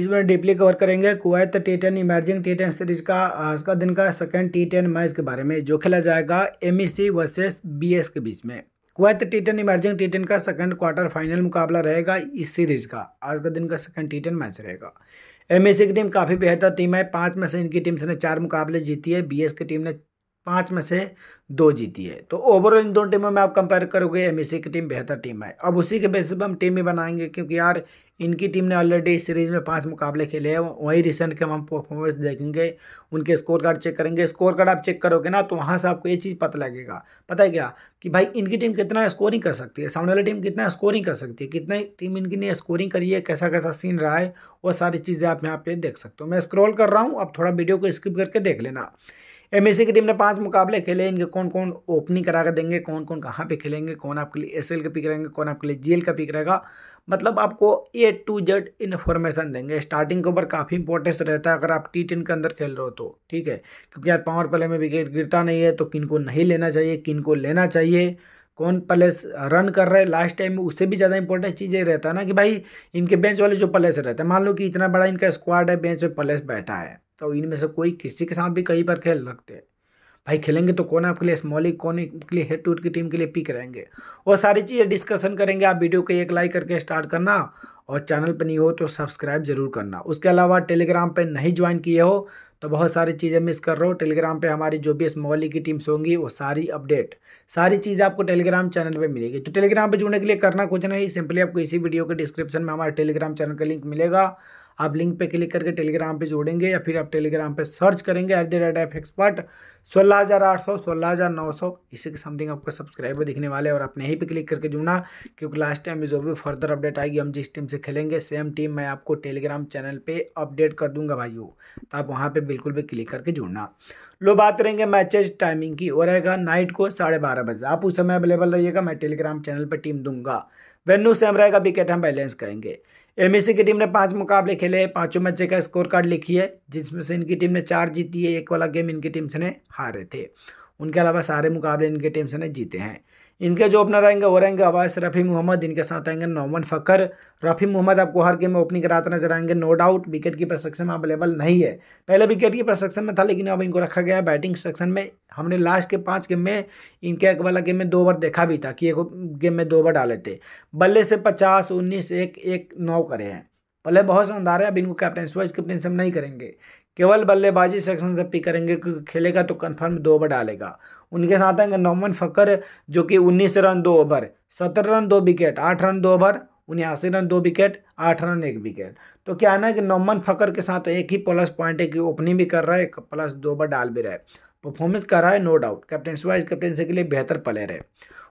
इसमें deeply cover करेंगे Kuwait T ten emerging T ten series का आज का दिन का सेकेंड टी टेन मैच के बारे में जो खेला जाएगा M E C versus B S के बीच में Kuwait T ten emerging T ten का सेकेंड क्वार्टर फाइनल मुकाबला रहेगा इस सीरीज का आज का दिन का सेकेंड टी टेन मैच रहेगा एम ई सी की टीम काफ़ी बेहतर टीम है पाँच में से इनकी टीम से ने चार मुकाबले जीती है बी एस की टीम ने पाँच में से दो जीती है तो ओवरऑल इन दोनों टीमों में आप कंपेयर करोगे एम e की टीम बेहतर टीम है अब उसी के बेसिस पर हम टीम ही बनाएंगे क्योंकि यार इनकी टीम ने ऑलरेडी इस सीरीज में पांच मुकाबले खेले हैं वहीं रिसेंट के हम परफॉर्मेंस देखेंगे उनके स्कोर कार्ड चेक करेंगे स्कोर कार्ड आप चेक करोगे ना तो वहाँ से आपको ये चीज़ पता लगेगा पता है क्या कि भाई इनकी टीम कितना स्कोरिंग कर सकती है सामने वाली टीम कितना स्कोरिंग कर सकती है कितनी टीम इनकी ने स्कोरिंग करी है कैसा कैसा सीन रहा है वो सारी चीज़ें आप यहाँ पे देख सकते हो मैं स्क्रॉल कर रहा हूँ आप थोड़ा वीडियो को स्किप करके देख लेना एम की टीम ने पांच मुकाबले खेले इनके कौन कौन ओपनिंग करा कर देंगे कौन कौन कहाँ पे खेलेंगे कौन आपके लिए एस का पिक रहेंगे कौन आपके लिए जीएल का पिक रहेगा मतलब आपको ए टू जेड इन्फॉर्मेशन देंगे स्टार्टिंग के ऊपर काफ़ी इंपॉर्टेंस रहता है अगर आप टी टेन के अंदर खेल रहे हो तो ठीक है क्योंकि यार पावर प्ले में विकेट गिरता नहीं है तो किन को नहीं लेना चाहिए किन को लेना चाहिए कौन प्लेस रन कर रहे हैं लास्ट टाइम में उससे भी ज़्यादा इंपॉर्टेंट चीज़ ये रहता है ना कि भाई इनके बेंच वाले जो प्लेस रहते हैं मान लो कि इतना बड़ा इनका स्क्वाड है बेंच पे प्लेस बैठा है तो इनमें से कोई किसी के साथ भी कई बार खेल सकते हैं भाई खेलेंगे तो कौन है आपके लिए स्मॉलिक कौन के लिए हेड टू की टीम के लिए पिक रहेंगे और सारी चीज़ें डिस्कशन करेंगे आप वीडियो को एक लाइक करके स्टार्ट करना और चैनल पर नहीं हो तो सब्सक्राइब जरूर करना उसके अलावा टेलीग्राम पर नहीं ज्वाइन किए हो तो बहुत सारी चीज़ें मिस कर रहे हो टेलीग्राम पे हमारी जो भी इस मोहल्ले की टीम्स होंगी वो सारी अपडेट सारी चीज़ आपको टेलीग्राम चैनल पे मिलेगी तो टेलीग्राम पे जुड़ने के लिए करना कुछ नहीं सिंपली आपको इसी वीडियो के डिस्क्रिप्शन में हमारे टेलीग्राम चैनल का लिंक मिलेगा आप लिंक पे क्लिक करके टेलीग्राम पर जोड़ेंगे या फिर आप टेलीग्राम पर सर्च करेंगे at the rate of expert सोलह हज़ार आठ सौ सोलह हज़ार नौ सौ इसी के समथिंग आपको सब्सक्राइबर दिखने वाले और आप नहीं पे क्लिक करके जुड़ना क्योंकि लास्ट टाइम में जो भी फर्दर अपडेट आएगी हम जिस टीम से खेलेंगे सेम टीम मैं आपको टेलीग्राम चैनल पे अपडेट कर दूंगा भाइयों तो आप वहाँ पे बिल्कुल भी क्लिक करके जुड़ना लो बात करेंगे मैचेज टाइमिंग की और रहेगा नाइट को साढ़े बारह बजे आप उस समय अवेलेबल रहिएगा मैं टेलीग्राम चैनल पर टीम दूंगा वेन्यू सेम रहेगा विकेट हम बैलेंस करेंगे एम e की टीम ने पाँच मुकाबले खेले पाँचों मैचे का स्कोर कार्ड लिखी है जिसमें से इनकी टीम ने चार जीती है एक वाला गेम इनकी टीम से हारे थे उनके अलावा सारे मुकाबले इनके टीम से जीते हैं इनके जो ओपनर आएंगे वो रहेंगे अवैस रफ़ी मोहम्मद इनके साथ आएंगे नौमन फ़कर रफ़ी मोहम्मद आपको हर गेम में ओपनिंग कराते नजर आएंगे no doubt wicket keeper section में अवेलेबल नहीं है पहले विकेट कीपर सेक्शन में था लेकिन अब इनको रखा गया है बैटिंग सेक्शन में हमने लास्ट के पाँच गेम में इनके एक वाला गेम में दो बार देखा भी था कि एक गेम में दो बार डाले थे बल्ले से पचास उन्नीस एक एक नौ करे हैं पहले बहुत शानदार है अब इनको कैप्टनसी वाइज कैप्टन सब नहीं करेंगे केवल बल्लेबाजी सेक्शन से पिक करेंगे क्योंकि खेलेगा तो कंफर्म दो ओवर डालेगा उनके साथ आएंगे नौमन फकर जो कि उन्नीस रन दो ओवर सत्रह रन दो विकेट आठ रन दो ओवर उन्यासी रन दो विकेट आठ रन एक विकेट तो क्या है ना कि नौमन फकर के साथ एक ही प्लस पॉइंट है कि ओपनिंग भी कर रहा है प्लस दो ओवर डाल भी रहा है परफॉर्मेंस कर रहा है no doubt captain wise captaincy के लिए बेहतर प्लेयर है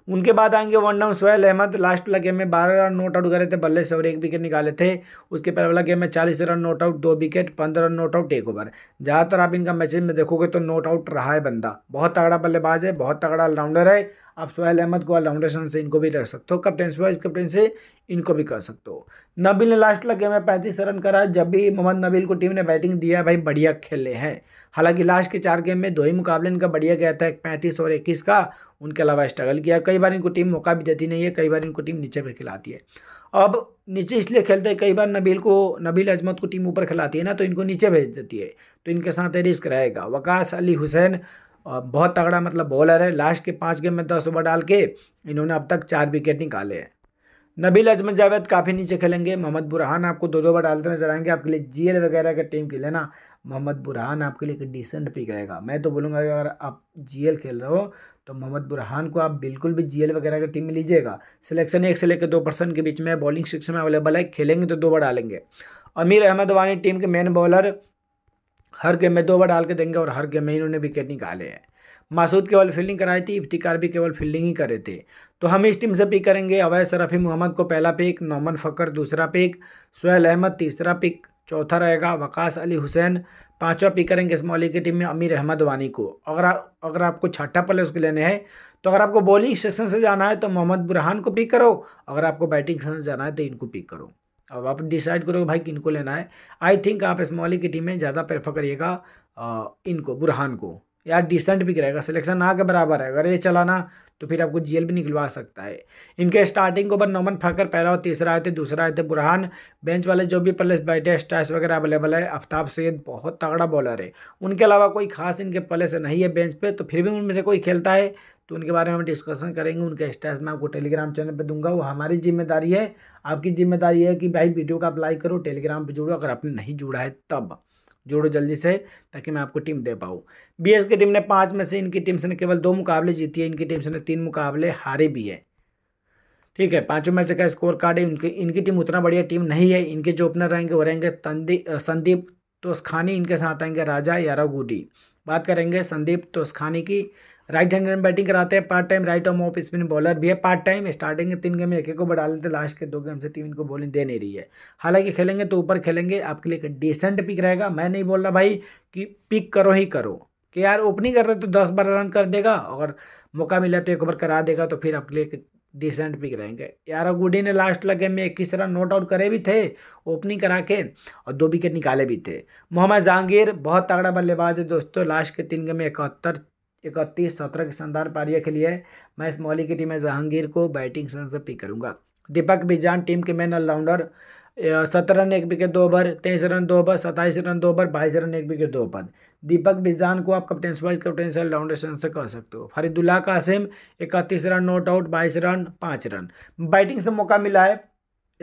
उनके बाद आएंगे one down Sohail Ahmed last वाला गेम में बारह रन नोट आउट करे थे बल्ले से और एक विकेट निकाले थे उसके पहले वाला गेम में चालीस रन नोट आउट दो विकेट पंद्रह रन नोट आउट एक ओवर ज़्यादातर आप इनका मैचेज में देखोगे तो नोट आउट रहा है बंदा बहुत तगड़ा बल्लेबाज है बहुत तगड़ा ऑलराउंडर है आप सोहेल अहमद को ऑलराउंडर से इनको भी रख सकते हो कप्टन वाइस कप्टन से इनको भी कर सकते हो नबील ने लास्ट वाला गेम में पैंतीस रन करा जब भी मोहम्मद नबील को टीम ने बैटिंग दिया भाई बढ़िया खेले हैं हालांकि लास्ट के चार गेम में दो ही मुकाबले इनका बढ़िया गया था एक पैंतीस और इक्कीस का उनके अलावा स्ट्रगल किया कई बार इनको टीम मौका भी देती नहीं है कई बार इनको टीम नीचे पर खिलाती है अब नीचे इसलिए खेलते हैं कई बार नबील को नबील अजमत को टीम ऊपर खिलाती है ना तो इनको नीचे भेज देती है तो इनके साथ रिस्क रहेगा वकास अली हुसैन बहुत तगड़ा मतलब बॉलर है लास्ट के पाँच गेम में दस ओवर डाल के इन्होंने अब तक चार विकेट निकाले हैं नबील अजमत जावेद काफ़ी नीचे खेलेंगे मोहम्मद बुरहान आपको दो दो बार डालते नजर आएंगे आपके लिए जीएल वगैरह का टीम खेले ना मोहम्मद बुरहान आपके लिए एक डिसेंट पिक रहेगा मैं तो बोलूँगा अगर आप जीएल खेल रहे हो तो मोहम्मद बुरहान को आप बिल्कुल भी जीएल वगैरह का टीम में लीजिएगा सिलेक्शन एक से लेकर दो परसेंट के बीच में बॉलिंग सिक्स में अवेलेबल है खेलेंगे तो दो बार डालेंगे अमीर अहमद वानी टीम के मेन बॉलर हर गेम में दो बार डाल के देंगे और हर गेम में इन्होंने विकेट निकाले हैं मासूद केवल फील्डिंग कराई थी इफ्तिकार भी केवल फील्डिंग ही करे थे तो हम इस टीम से पिक करेंगे अवैस रफ़ी मोहम्मद को पहला पिक नोमन फ़कर दूसरा पिक सुहेल अहमद तीसरा पिक चौथा रहेगा वकास अली हुसैन पांचवा पिक करेंगे इस मौली की टीम में अमीर अहमद वानी को अगर अगर आपको छठा प्लेयर उसके लेने हैं तो अगर आपको बॉलिंग सेक्शन से जाना है तो मोहम्मद बुरहान को पिक करो अगर आपको बैटिंग सेक्शन से जाना है तो इनको पिक करो अब आप डिसाइड करोगे भाई किनको लेना है आई थिंक आप इस मौली की टीम में ज़्यादा प्रेफर करिएगा इनको बुरहान को या डिसेंट भी करेगा सिलेक्शन ना के बराबर है अगर ये चलाना तो फिर आपको जेल भी निकलवा सकता है इनके स्टार्टिंग ओवर नोमन फाकर पहला और तीसरा आए थे दूसरा आए थे बुरहान बेंच वाले जो भी प्लेस बैठे स्टाइस वगैरह अवेलेबल है आफ्ताब सैद बहुत तगड़ा बॉलर है उनके अलावा कोई खास इनके प्लेस नहीं है बेंच पर तो फिर भी उनमें से कोई खेलता है तो उनके बारे में हम डिस्कशन करेंगे उनके स्टाइस मैं आपको टेलीग्राम चैनल पर दूंगा वो हमारी जिम्मेदारी है आपकी जिम्मेदारी है कि भाई वीडियो का अप्लाई करो टेलीग्राम पर जुड़ो अगर आपने नहीं जुड़ा है तब जोड़ो जल्दी से ताकि मैं आपको टीम दे पाऊँ बी की टीम ने पाँच में से इनकी टीम से ने केवल दो मुकाबले जीती है इनकी टीम से ने तीन मुकाबले हारे भी है ठीक है पांचों से का स्कोर कार्ड है इनकी टीम उतना बढ़िया टीम नहीं है इनके जो ओपनर रहेंगे वो रहेंगे संदीप तोस्खानी इनके साथ आएंगे राजा यारागुडी बात करेंगे संदीप तोस्खानी की राइट हैंड में बैटिंग कराते हैं part time right arm off spin bowler भी है पार्ट टाइम स्टार्टिंग तीन गेम में एक एक को बढ़ा लेते लास्ट के दो गेम से टीम इनको बॉलिंग दे नहीं रही है हालांकि खेलेंगे तो ऊपर खेलेंगे आपके लिए एक डिसेंट पिक रहेगा मैं नहीं बोल रहा भाई कि पिक करो ही करो कि यार ओपनिंग कर रहे तो दस बारह रन कर देगा और मौका मिला तो एक ओवर करा देगा तो फिर आपके लिए डिसेंट पिक रहेंगे यारह गुडी ने लास्ट लगे में इक्कीस रन नोट आउट करे भी थे ओपनिंग करा के और दो विकेट निकाले भी थे मोहम्मद जहांगीर बहुत तगड़ा बल्लेबाज है दोस्तों लास्ट के तीन गेम में इकहत्तर इकतीस सत्रह के शानदार पारियाँ के लिए मैं इस मौली की टीम में जहांगीर को बैटिंग सन से पिक करूँगा दीपक बिजान टीम के मेन ऑलराउंडर सत्रह रन एक विकेट दो ओवर तेईस रन दो ओवर सत्ताईस रन दो ओवर बाईस रन एक विकेट दो ओवर दीपक बिजान को आप कप्टेंस वाइज कप्टन ऑलराउंडर से कर सकते हो फरीदुल्ला कासिम इकतीस रन नॉट आउट बाईस रन पाँच रन बैटिंग से मौका मिला है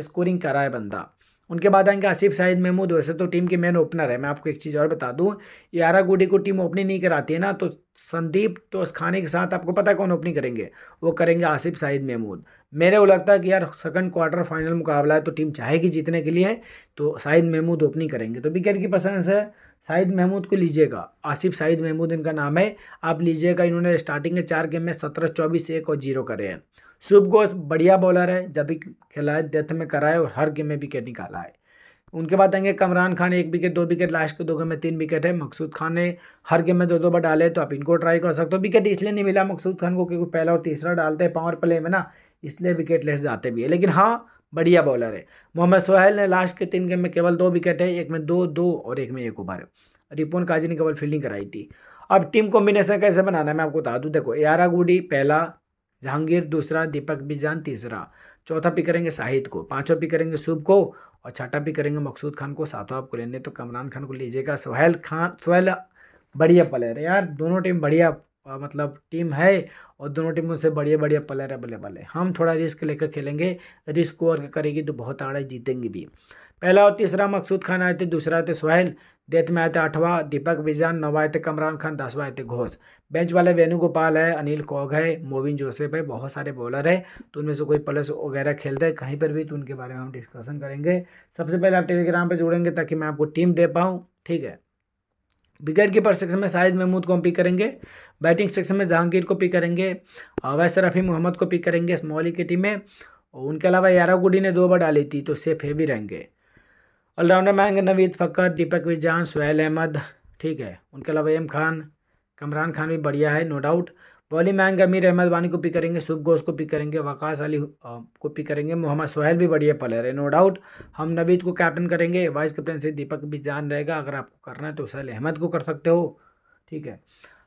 स्कोरिंग करा है बंदा उनके बाद आएंगे आसिफ शाहिद महमूद वैसे तो टीम के मेन ओपनर है मैं आपको एक चीज़ और बता दूं यारा गुडी को टीम ओपनिंग नहीं कराती है ना तो संदीप तो खाने के साथ आपको पता है कौन ओपनिंग करेंगे वो करेंगे आसिफ साहिद महमूद मेरे को लगता है कि यार सेकंड क्वार्टर फाइनल मुकाबला है तो टीम चाहेगी जीतने के लिए तो शाहिद महमूद ओपनिंग करेंगे तो विकेट की पसंद है शाहिद महमूद को लीजिएगा आसिफ शाहिद महमूद इनका नाम है आप लीजिएगा इन्होंने स्टार्टिंग के चार गेम में सत्रह चौबीस एक और जीरो करे हैं शुभ घोष बढ़िया बॉलर है जब भी खिलाए डेथ में कराए और हर गेम में विकेट निकाला है उनके बाद आएंगे कमरान खान एक विकेट दो विकेट लास्ट के दो गेम में तीन विकेट है मकसूद खान ने हर गेम में दो दो बार डाले तो आप इनको ट्राई कर सकते हो विकेट इसलिए नहीं मिला मकसूद खान को क्योंकि पहला और तीसरा डालते हैं पावर प्ले में ना इसलिए विकेट लेस जाते भी है लेकिन हाँ बढ़िया बॉलर है मोहम्मद सोहेल ने लास्ट के तीन गेम में केवल दो विकेट है एक में दो दो और एक में एक ओवर रिपोन काजी ने केवल फील्डिंग कराई थी अब टीम कॉम्बिनेशन कैसे बनाना है मैं आपको बता दूँ देखो एरा गुडी पहला जहांगीर दूसरा दीपक बिजान तीसरा चौथा पिक करेंगे शाहिद को पांचवा पिक करेंगे शुभ को और छठा पिक करेंगे मकसूद खान को सातवा आपको लेने तो कमरान खान को लीजिएगा सोहेल खान सोहेल बढ़िया प्लेयर है यार दोनों टीम बढ़िया मतलब टीम है और दोनों टीमों से बढ़िया बढ़िया प्लेयर अवेलेबल है हम थोड़ा रिस्क लेकर खेलेंगे रिस्क वर्क करेगी तो बहुत आड़े जीतेंगे भी पहला और तीसरा मकसूद खान आए थे दूसरा आए थे सोहेल डेथ में आए थे आठवां दीपक विजान नवा आए थे कमरान खान दसवा आए थे घोष बेंच वाले वेणुगोपाल है अनिल कौग है मोविन जोसेफ है बहुत सारे बॉलर है तो उनमें से कोई प्लस वगैरह खेलते हैं कहीं पर भी तो उनके बारे में हम डिस्कशन करेंगे सबसे पहले आप टेलीग्राम पर जुड़ेंगे ताकि मैं आपको टीम दे पाऊँ ठीक है विकेट कीपर सेक्शन में शाहिद महमूद को हम पिक करेंगे बैटिंग सेक्शन में जहांगीर को पिक करेंगे अवैस रफ़ी मोहम्मद को पिक करेंगे स्मॉली की टीम में और उनके अलावा यारा गुडी ने दो बार डाली थी तो सेफ है भी रहेंगे ऑलराउंडर में आएंगे नवीद फ़कर दीपक विजान सुहेल अहमद ठीक है उनके अलावा एम खान कमरान खान भी बढ़िया है नो डाउट बॉली मैन अमीर अहमद वानी को पिक करेंगे शुभ घोष को पिक करेंगे वकास अली को पिक करेंगे मोहम्मद सोहेल भी बढ़िया प्लेयर है नो डाउट हम नवीद को कैप्टन करेंगे वाइस कैप्टन से दीपक भी जान रहेगा अगर आपको करना है तो सैल अहमद को कर सकते हो ठीक है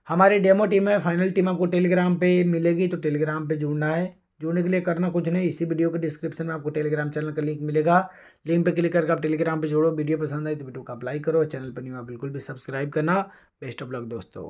हमारी डेमो टीम है फाइनल टीम आपको टेलीग्राम पर मिलेगी तो टेलीग्राम पर जुड़ना है जुड़ने के लिए करना कुछ नहीं इसी वीडियो के डिस्क्रिप्शन में आपको टेलीग्राम चैनल का लिंक मिलेगा लिंक पे क्लिक करके आप टेलीग्राम पे जोड़ो वीडियो पसंद आए तो वीडियो आप अप्लाई करो चैनल पर नहीं हुआ बिल्कुल भी सब्सक्राइब करना बेस्ट ऑफ लक दोस्तों